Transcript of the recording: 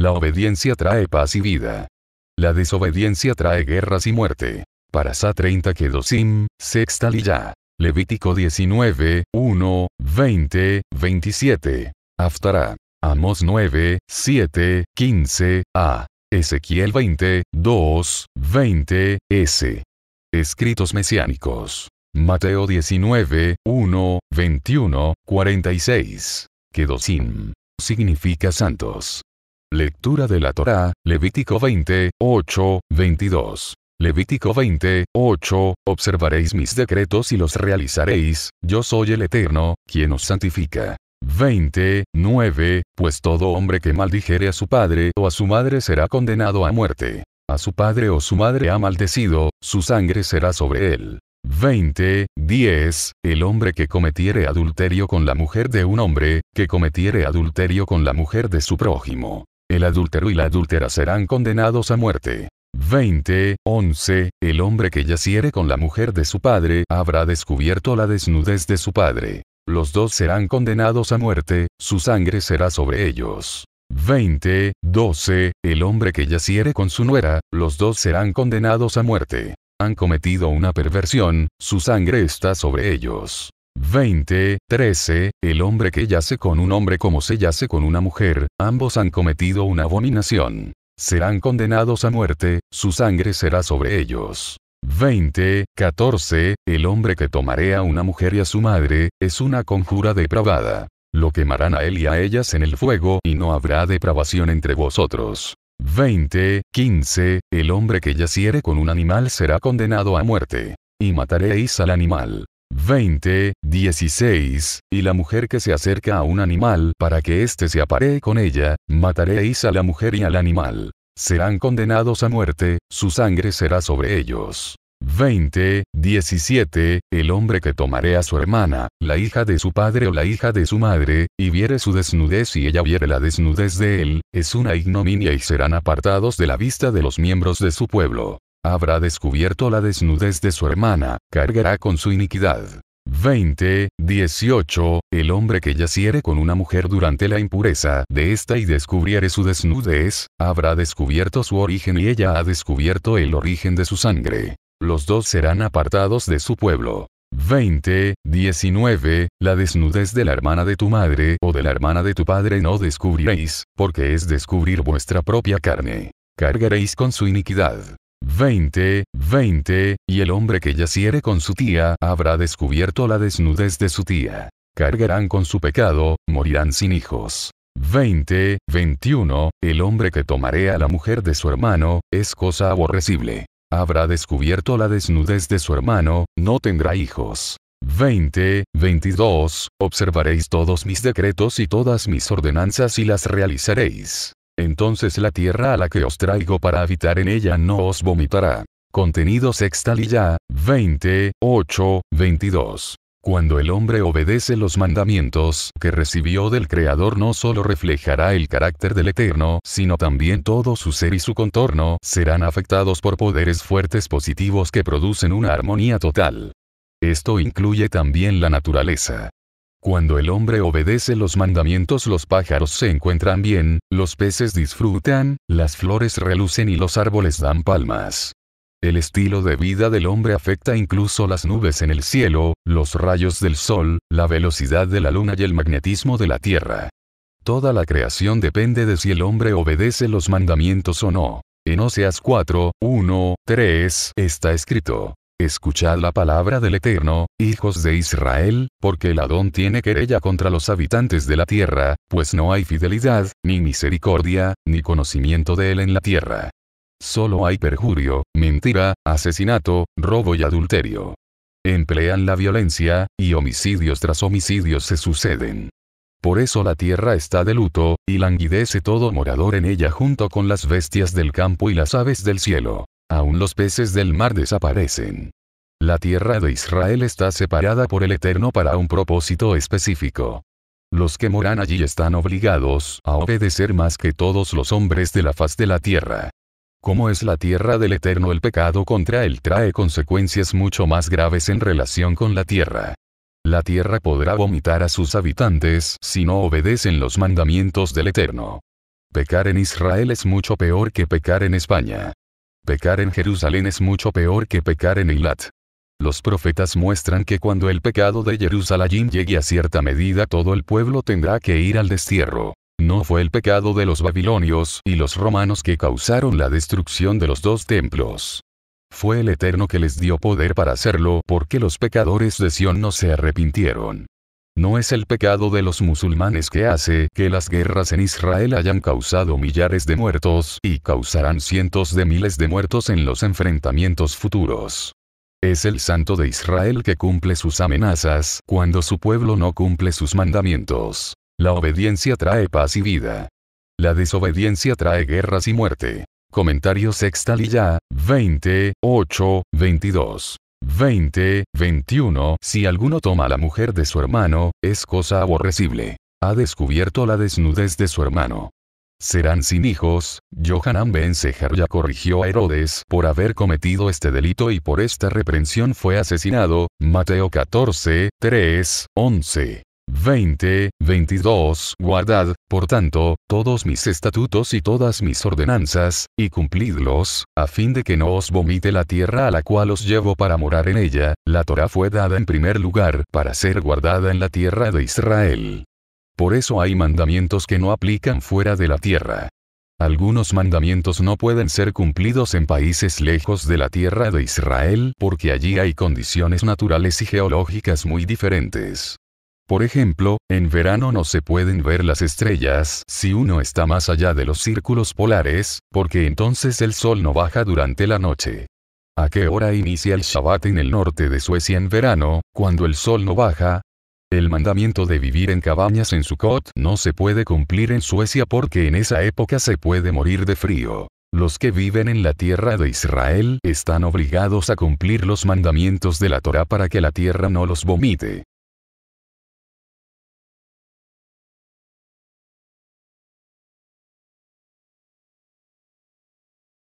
La obediencia trae paz y vida. La desobediencia trae guerras y muerte. Sa 30 Kedosim, sexta Levítico 19, 1, 20, 27. Aftará. Amos 9, 7, 15, a. Ezequiel 20, 2, 20, s. Escritos mesiánicos. Mateo 19, 1, 21, 46. Kedosim. Significa santos. Lectura de la Torá, Levítico 20, 8, 22. Levítico 20, 8, observaréis mis decretos y los realizaréis, yo soy el Eterno, quien os santifica. 20, 9, pues todo hombre que maldijere a su padre o a su madre será condenado a muerte. A su padre o su madre ha maldecido, su sangre será sobre él. 20, 10. El hombre que cometiere adulterio con la mujer de un hombre, que cometiere adulterio con la mujer de su prójimo el adúltero y la adúltera serán condenados a muerte. 20, 11, el hombre que yaciere con la mujer de su padre habrá descubierto la desnudez de su padre. Los dos serán condenados a muerte, su sangre será sobre ellos. 20, 12, el hombre que yaciere con su nuera, los dos serán condenados a muerte. Han cometido una perversión, su sangre está sobre ellos. 20, 13, el hombre que yace con un hombre como se yace con una mujer, ambos han cometido una abominación. Serán condenados a muerte, su sangre será sobre ellos. 20, 14, el hombre que tomaré a una mujer y a su madre, es una conjura depravada. Lo quemarán a él y a ellas en el fuego y no habrá depravación entre vosotros. 20, 15, el hombre que yaciere con un animal será condenado a muerte. Y mataréis al animal. 20, 16, y la mujer que se acerca a un animal para que éste se aparee con ella, mataréis a la mujer y al animal. Serán condenados a muerte, su sangre será sobre ellos. 20, 17, el hombre que tomaré a su hermana, la hija de su padre o la hija de su madre, y viere su desnudez y ella viere la desnudez de él, es una ignominia y serán apartados de la vista de los miembros de su pueblo habrá descubierto la desnudez de su hermana, cargará con su iniquidad. 20, 18, el hombre que yaciere con una mujer durante la impureza de ésta y descubriere su desnudez, habrá descubierto su origen y ella ha descubierto el origen de su sangre. Los dos serán apartados de su pueblo. 20, 19, la desnudez de la hermana de tu madre o de la hermana de tu padre no descubriréis, porque es descubrir vuestra propia carne. Cargaréis con su iniquidad. 20, 20, y el hombre que yaciere con su tía habrá descubierto la desnudez de su tía. Cargarán con su pecado, morirán sin hijos. 20, 21, el hombre que tomaré a la mujer de su hermano, es cosa aborrecible. Habrá descubierto la desnudez de su hermano, no tendrá hijos. 20, 22, observaréis todos mis decretos y todas mis ordenanzas y las realizaréis. Entonces la tierra a la que os traigo para habitar en ella no os vomitará. Contenido sextal y ya, 20, 8, 22. Cuando el hombre obedece los mandamientos que recibió del Creador no solo reflejará el carácter del Eterno, sino también todo su ser y su contorno serán afectados por poderes fuertes positivos que producen una armonía total. Esto incluye también la naturaleza. Cuando el hombre obedece los mandamientos los pájaros se encuentran bien, los peces disfrutan, las flores relucen y los árboles dan palmas. El estilo de vida del hombre afecta incluso las nubes en el cielo, los rayos del sol, la velocidad de la luna y el magnetismo de la Tierra. Toda la creación depende de si el hombre obedece los mandamientos o no. En Oseas 4, 1, 3 está escrito. Escuchad la palabra del Eterno, hijos de Israel, porque el Adón tiene querella contra los habitantes de la tierra, pues no hay fidelidad, ni misericordia, ni conocimiento de él en la tierra. Solo hay perjurio, mentira, asesinato, robo y adulterio. Emplean la violencia, y homicidios tras homicidios se suceden. Por eso la tierra está de luto, y languidece todo morador en ella junto con las bestias del campo y las aves del cielo aún los peces del mar desaparecen. La tierra de Israel está separada por el Eterno para un propósito específico. Los que moran allí están obligados a obedecer más que todos los hombres de la faz de la tierra. Como es la tierra del Eterno el pecado contra él trae consecuencias mucho más graves en relación con la tierra. La tierra podrá vomitar a sus habitantes si no obedecen los mandamientos del Eterno. Pecar en Israel es mucho peor que pecar en España. Pecar en Jerusalén es mucho peor que pecar en Eilat. Los profetas muestran que cuando el pecado de Jerusalén llegue a cierta medida todo el pueblo tendrá que ir al destierro. No fue el pecado de los babilonios y los romanos que causaron la destrucción de los dos templos. Fue el Eterno que les dio poder para hacerlo porque los pecadores de Sión no se arrepintieron. No es el pecado de los musulmanes que hace que las guerras en Israel hayan causado millares de muertos y causarán cientos de miles de muertos en los enfrentamientos futuros. Es el santo de Israel que cumple sus amenazas cuando su pueblo no cumple sus mandamientos. La obediencia trae paz y vida. La desobediencia trae guerras y muerte. Comentario sexta 20, 8, 22. 20, 21, si alguno toma a la mujer de su hermano, es cosa aborrecible. Ha descubierto la desnudez de su hermano. Serán sin hijos, Johanan ben Sejar ya corrigió a Herodes por haber cometido este delito y por esta reprensión fue asesinado, Mateo 14, 3, 11. 20, 22, guardad, por tanto, todos mis estatutos y todas mis ordenanzas, y cumplidlos, a fin de que no os vomite la tierra a la cual os llevo para morar en ella, la Torah fue dada en primer lugar para ser guardada en la tierra de Israel. Por eso hay mandamientos que no aplican fuera de la tierra. Algunos mandamientos no pueden ser cumplidos en países lejos de la tierra de Israel porque allí hay condiciones naturales y geológicas muy diferentes. Por ejemplo, en verano no se pueden ver las estrellas si uno está más allá de los círculos polares, porque entonces el sol no baja durante la noche. ¿A qué hora inicia el Shabbat en el norte de Suecia en verano, cuando el sol no baja? El mandamiento de vivir en cabañas en Sukkot no se puede cumplir en Suecia porque en esa época se puede morir de frío. Los que viven en la tierra de Israel están obligados a cumplir los mandamientos de la Torá para que la tierra no los vomite.